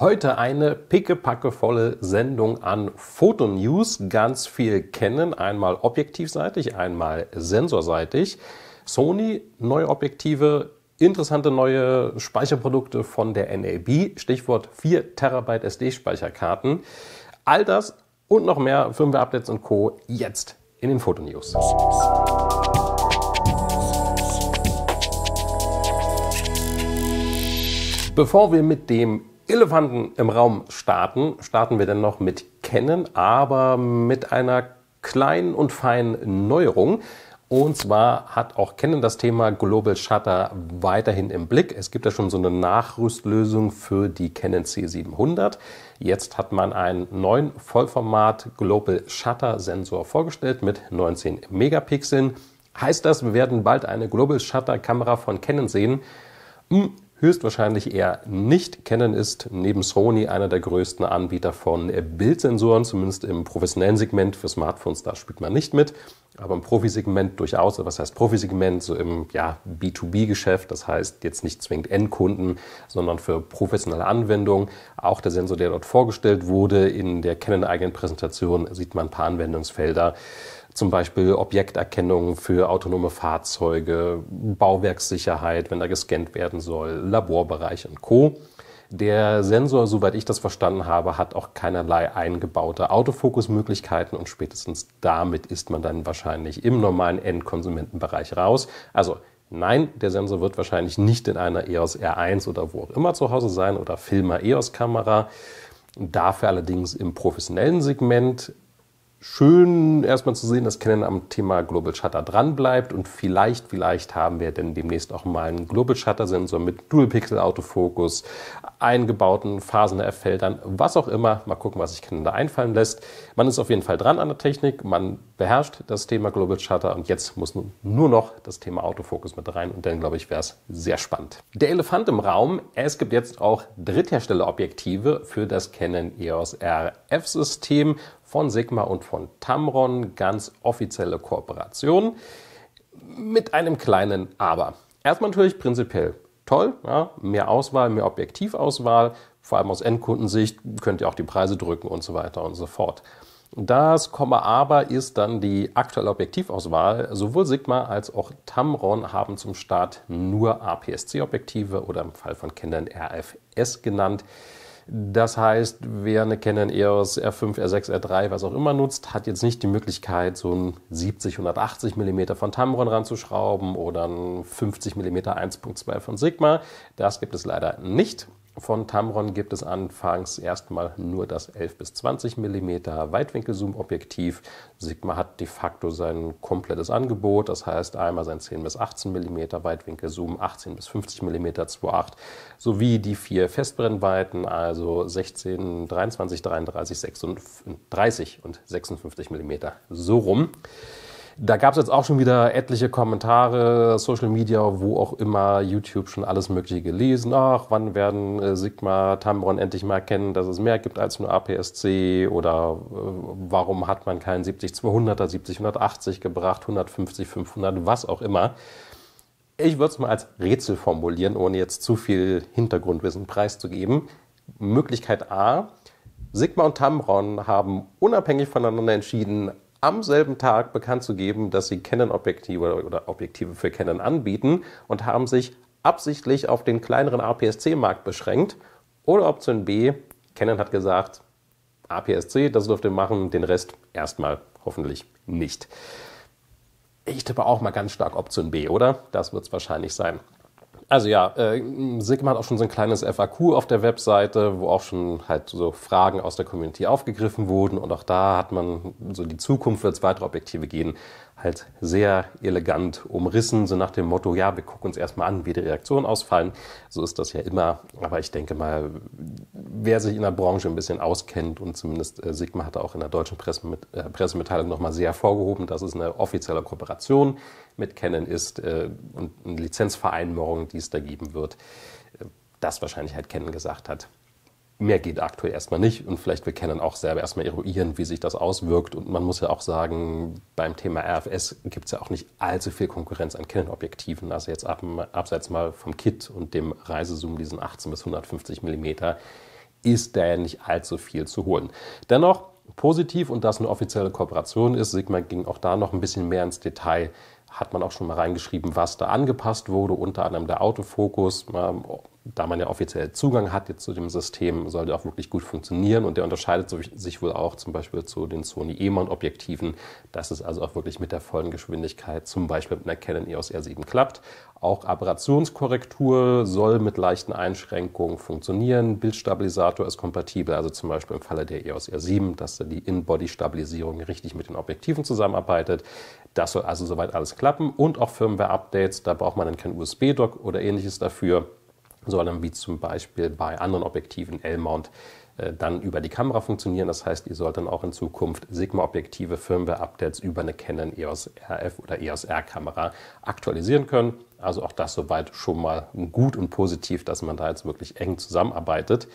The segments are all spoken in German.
Heute eine pickepackevolle Sendung an Fotonews. Ganz viel kennen, einmal objektivseitig, einmal sensorseitig. Sony, neue Objektive, interessante neue Speicherprodukte von der NAB, Stichwort 4 Terabyte SD-Speicherkarten. All das und noch mehr Firmware-Updates und Co. jetzt in den Fotonews. Bevor wir mit dem Elefanten im Raum starten, starten wir dann noch mit Canon, aber mit einer kleinen und feinen Neuerung. Und zwar hat auch Canon das Thema Global Shutter weiterhin im Blick. Es gibt ja schon so eine Nachrüstlösung für die Canon C700. Jetzt hat man einen neuen Vollformat Global Shutter Sensor vorgestellt mit 19 Megapixeln. Heißt das, wir werden bald eine Global Shutter Kamera von Canon sehen? Hm, höchstwahrscheinlich eher nicht kennen, ist neben Sony einer der größten Anbieter von Bildsensoren, zumindest im professionellen Segment. Für Smartphones, da spielt man nicht mit, aber im Profisegment durchaus. Was heißt Profisegment? So im ja, B2B-Geschäft, das heißt jetzt nicht zwingend Endkunden, sondern für professionelle Anwendungen. Auch der Sensor, der dort vorgestellt wurde, in der Canon-eigenen Präsentation sieht man ein paar Anwendungsfelder zum Beispiel Objekterkennung für autonome Fahrzeuge, Bauwerkssicherheit, wenn da gescannt werden soll, Laborbereich und Co. Der Sensor, soweit ich das verstanden habe, hat auch keinerlei eingebaute Autofokusmöglichkeiten und spätestens damit ist man dann wahrscheinlich im normalen Endkonsumentenbereich raus. Also nein, der Sensor wird wahrscheinlich nicht in einer EOS R1 oder wo auch immer zu Hause sein oder Filmer EOS Kamera. Dafür allerdings im professionellen Segment schön erstmal zu sehen, dass Canon am Thema Global Shutter dranbleibt. und vielleicht, vielleicht haben wir denn demnächst auch mal einen Global Shutter Sensor mit Dual Pixel Autofokus, eingebauten Phasen F-Feldern, was auch immer. Mal gucken, was sich Canada einfallen lässt. Man ist auf jeden Fall dran an der Technik, man beherrscht das Thema Global Shutter und jetzt muss nur noch das Thema Autofokus mit rein und dann, glaube ich, wäre es sehr spannend. Der Elefant im Raum, es gibt jetzt auch Drittherstellerobjektive für das Canon EOS RF-System von Sigma und von Tamron, ganz offizielle Kooperation mit einem kleinen Aber. Erstmal natürlich prinzipiell toll, ja, mehr Auswahl, mehr Objektivauswahl, vor allem aus Endkundensicht könnt ihr auch die Preise drücken und so weiter und so fort. Das Komma aber ist dann die aktuelle Objektivauswahl. Sowohl Sigma als auch Tamron haben zum Start nur APS-C-Objektive oder im Fall von Kindern RFS genannt. Das heißt, wer eine Canon EOS R5, R6, R3, was auch immer nutzt, hat jetzt nicht die Möglichkeit, so ein 70, 180 mm von Tamron ranzuschrauben oder ein 50 mm 1.2 von Sigma. Das gibt es leider nicht. Von Tamron gibt es anfangs erstmal nur das 11 bis 20 mm Weitwinkelzoom-Objektiv. Sigma hat de facto sein komplettes Angebot, das heißt einmal sein 10 bis 18 mm Weitwinkelzoom, 18 bis 50 mm 2.8 sowie die vier Festbrennweiten, also 16, 23, 33, 36 und 56 mm. So rum. Da gab es jetzt auch schon wieder etliche Kommentare, Social Media, wo auch immer, YouTube schon alles Mögliche gelesen. Ach, wann werden äh, Sigma, Tamron endlich mal erkennen, dass es mehr gibt als nur APS-C oder äh, warum hat man keinen 70-200er, 70-180 gebracht, 150, 500, was auch immer. Ich würde es mal als Rätsel formulieren, ohne jetzt zu viel Hintergrundwissen preiszugeben. Möglichkeit A, Sigma und Tamron haben unabhängig voneinander entschieden, am selben Tag bekannt zu geben, dass sie Canon-Objektive oder Objektive für Canon anbieten und haben sich absichtlich auf den kleineren APS-C-Markt beschränkt. Oder Option B, Canon hat gesagt, APS-C, das dürft ihr machen, den Rest erstmal hoffentlich nicht. Ich tippe auch mal ganz stark Option B, oder? Das wird es wahrscheinlich sein. Also ja, äh, Sigma hat auch schon so ein kleines FAQ auf der Webseite, wo auch schon halt so Fragen aus der Community aufgegriffen wurden und auch da hat man so die Zukunft wird es weitere Objektive gehen, halt sehr elegant umrissen, so nach dem Motto, ja, wir gucken uns erstmal an, wie die Reaktionen ausfallen. So ist das ja immer. Aber ich denke mal, wer sich in der Branche ein bisschen auskennt und zumindest äh, Sigma hat auch in der deutschen Pressemit äh, Pressemitteilung nochmal sehr hervorgehoben, dass es eine offizielle Kooperation mit Canon ist äh, und eine Lizenzvereinbarung, die es da geben wird. Äh, das wahrscheinlich halt Canon gesagt hat mehr geht aktuell erstmal nicht und vielleicht wir können auch selber erstmal eruieren, wie sich das auswirkt. Und man muss ja auch sagen, beim Thema RFS gibt es ja auch nicht allzu viel Konkurrenz an Canon-Objektiven. Also jetzt ab, abseits mal vom Kit und dem Reisezoom, diesen 18 bis 150 mm, ist da ja nicht allzu viel zu holen. Dennoch positiv und das eine offizielle Kooperation ist, Sigma ging auch da noch ein bisschen mehr ins Detail hat man auch schon mal reingeschrieben, was da angepasst wurde, unter anderem der Autofokus, ähm, da man ja offiziell Zugang hat jetzt zu dem System, soll der auch wirklich gut funktionieren und der unterscheidet sich wohl auch zum Beispiel zu den Sony e Emon-Objektiven, dass es also auch wirklich mit der vollen Geschwindigkeit zum Beispiel mit einer Canon EOS R7 klappt. Auch Aberrationskorrektur soll mit leichten Einschränkungen funktionieren. Bildstabilisator ist kompatibel, also zum Beispiel im Falle der EOS R7, dass da die In-Body-Stabilisierung richtig mit den Objektiven zusammenarbeitet. Das soll also soweit alles klappen und auch Firmware-Updates, da braucht man dann kein USB-Dock oder ähnliches dafür sondern wie zum Beispiel bei anderen Objektiven L-Mount äh, dann über die Kamera funktionieren. Das heißt, ihr sollt dann auch in Zukunft Sigma-Objektive, Firmware-Updates über eine Canon EOS RF oder EOS R-Kamera aktualisieren können. Also auch das soweit schon mal gut und positiv, dass man da jetzt wirklich eng zusammenarbeitet.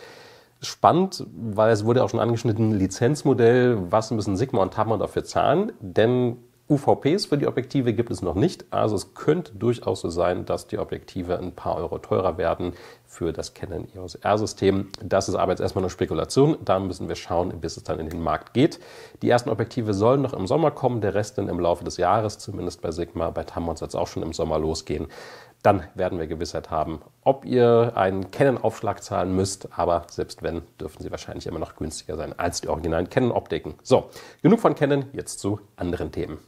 Spannend, weil es wurde auch schon angeschnitten, Lizenzmodell, was müssen Sigma und Tamron dafür zahlen? Denn UVPs für die Objektive gibt es noch nicht, also es könnte durchaus so sein, dass die Objektive ein paar Euro teurer werden für das Canon EOS R-System. Das ist aber jetzt erstmal nur Spekulation, da müssen wir schauen, bis es dann in den Markt geht. Die ersten Objektive sollen noch im Sommer kommen, der Rest dann im Laufe des Jahres, zumindest bei Sigma, bei Tamron soll es auch schon im Sommer losgehen. Dann werden wir Gewissheit haben, ob ihr einen Canon-Aufschlag zahlen müsst, aber selbst wenn, dürften sie wahrscheinlich immer noch günstiger sein als die originalen Canon-Optiken. So, genug von Canon, jetzt zu anderen Themen.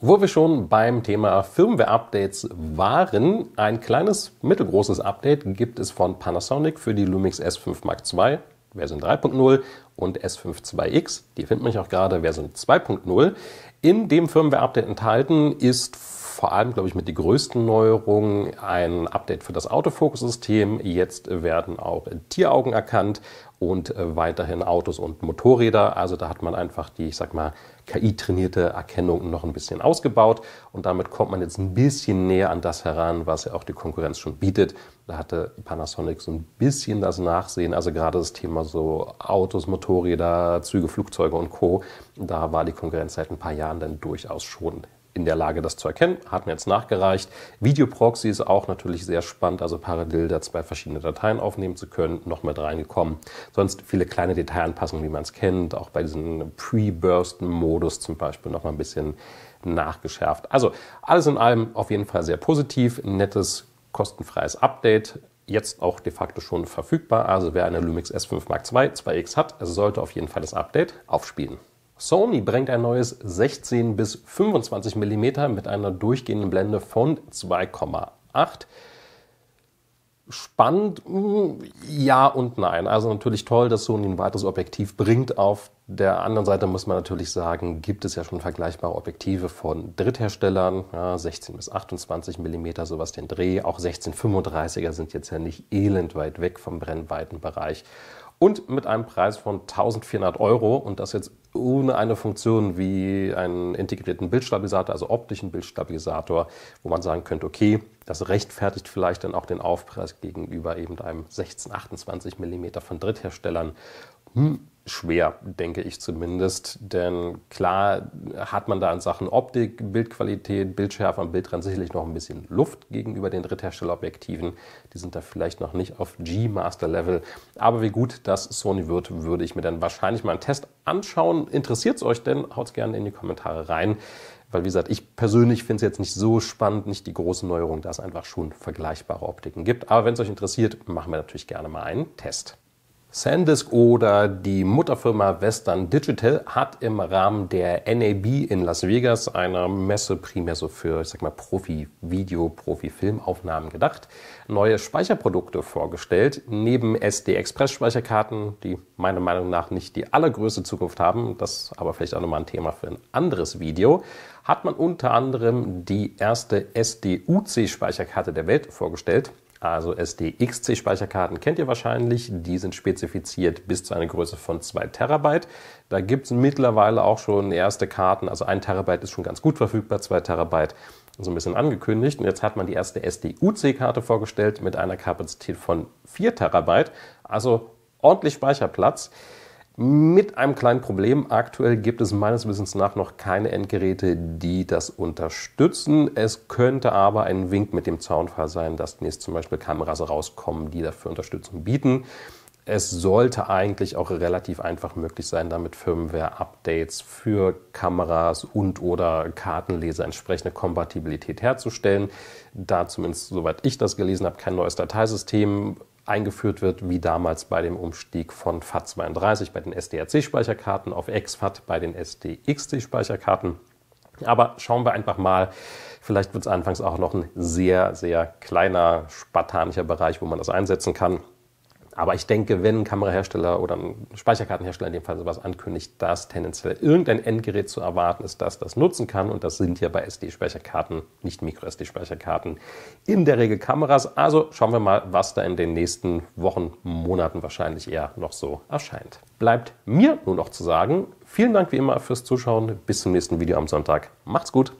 Wo wir schon beim Thema Firmware-Updates waren, ein kleines mittelgroßes Update gibt es von Panasonic für die Lumix S5 Mark II, Version 3.0 und S5-2X, die finden man auch gerade Version 2.0. In dem Firmware-Update enthalten ist vor allem, glaube ich, mit die größten Neuerungen ein Update für das Autofokus-System. Jetzt werden auch Tieraugen erkannt und äh, weiterhin Autos und Motorräder. Also da hat man einfach die, ich sag mal, KI-trainierte Erkennung noch ein bisschen ausgebaut und damit kommt man jetzt ein bisschen näher an das heran, was ja auch die Konkurrenz schon bietet. Da hatte Panasonic so ein bisschen das Nachsehen, also gerade das Thema so Autos, Motorräder, Züge, Flugzeuge und Co. Da war die Konkurrenz seit ein paar Jahren dann durchaus schon in der Lage, das zu erkennen. Hat mir jetzt nachgereicht. Videoproxy ist auch natürlich sehr spannend, also parallel da zwei verschiedene Dateien aufnehmen zu können. Noch mit reingekommen. Sonst viele kleine Detailanpassungen, wie man es kennt. Auch bei diesem pre burst modus zum Beispiel noch mal ein bisschen nachgeschärft. Also alles in allem auf jeden Fall sehr positiv. nettes, kostenfreies Update jetzt auch de facto schon verfügbar. Also wer eine Lumix S5 Mark II 2X hat, sollte auf jeden Fall das Update aufspielen. Sony bringt ein neues 16 bis 25 mm mit einer durchgehenden Blende von 2,8. Spannend, mm, ja und nein. Also natürlich toll, dass Sony ein weiteres Objektiv bringt. Auf der anderen Seite muss man natürlich sagen, gibt es ja schon vergleichbare Objektive von Drittherstellern, ja, 16 bis 28 mm, sowas den Dreh. Auch 16 35er sind jetzt ja nicht elend weit weg vom Brennweitenbereich und mit einem Preis von 1400 Euro und das jetzt ohne eine Funktion wie einen integrierten Bildstabilisator, also optischen Bildstabilisator, wo man sagen könnte, okay, das rechtfertigt vielleicht dann auch den Aufpreis gegenüber eben einem 16-28 mm von Drittherstellern. Hm, schwer, denke ich zumindest. Denn klar hat man da in Sachen Optik, Bildqualität, Bildschärfe am Bildrand sicherlich noch ein bisschen Luft gegenüber den Drittherstellerobjektiven. Die sind da vielleicht noch nicht auf G-Master-Level. Aber wie gut das Sony wird, würde ich mir dann wahrscheinlich mal einen Test anschauen. Interessiert es euch denn? Haut gerne in die Kommentare rein. Weil, wie gesagt, ich persönlich finde es jetzt nicht so spannend, nicht die große Neuerung, da es einfach schon vergleichbare Optiken gibt. Aber wenn es euch interessiert, machen wir natürlich gerne mal einen Test. SanDisk oder die Mutterfirma Western Digital hat im Rahmen der NAB in Las Vegas, einer Messe primär so für, ich sag mal, Profi-Video, Profi-Filmaufnahmen gedacht, neue Speicherprodukte vorgestellt. Neben SD-Express-Speicherkarten, die meiner Meinung nach nicht die allergrößte Zukunft haben, das aber vielleicht auch nochmal ein Thema für ein anderes Video, hat man unter anderem die erste SDUC-Speicherkarte der Welt vorgestellt. Also SDXC-Speicherkarten kennt ihr wahrscheinlich. Die sind spezifiziert bis zu einer Größe von 2 Terabyte. Da gibt es mittlerweile auch schon erste Karten. Also 1 Terabyte ist schon ganz gut verfügbar, 2 Terabyte so ein bisschen angekündigt. Und jetzt hat man die erste SDUC-Karte vorgestellt mit einer Kapazität von 4 Terabyte. Also ordentlich Speicherplatz. Mit einem kleinen Problem. Aktuell gibt es meines Wissens nach noch keine Endgeräte, die das unterstützen. Es könnte aber ein Wink mit dem Zaunfall sein, dass demnächst zum Beispiel Kameras rauskommen, die dafür Unterstützung bieten. Es sollte eigentlich auch relativ einfach möglich sein, damit Firmware-Updates für Kameras und oder Kartenleser entsprechende Kompatibilität herzustellen. Da zumindest, soweit ich das gelesen habe, kein neues Dateisystem eingeführt wird, wie damals bei dem Umstieg von FAT32 bei den SDRC-Speicherkarten auf XFAT bei den SDXC-Speicherkarten. Aber schauen wir einfach mal, vielleicht wird es anfangs auch noch ein sehr, sehr kleiner spartanischer Bereich, wo man das einsetzen kann. Aber ich denke, wenn ein Kamerahersteller oder ein Speicherkartenhersteller in dem Fall sowas ankündigt, dass tendenziell irgendein Endgerät zu erwarten ist, dass das nutzen kann, und das sind ja bei SD-Speicherkarten, nicht Micro-SD-Speicherkarten, in der Regel Kameras. Also schauen wir mal, was da in den nächsten Wochen, Monaten wahrscheinlich eher noch so erscheint. Bleibt mir nur noch zu sagen, vielen Dank wie immer fürs Zuschauen. Bis zum nächsten Video am Sonntag. Macht's gut.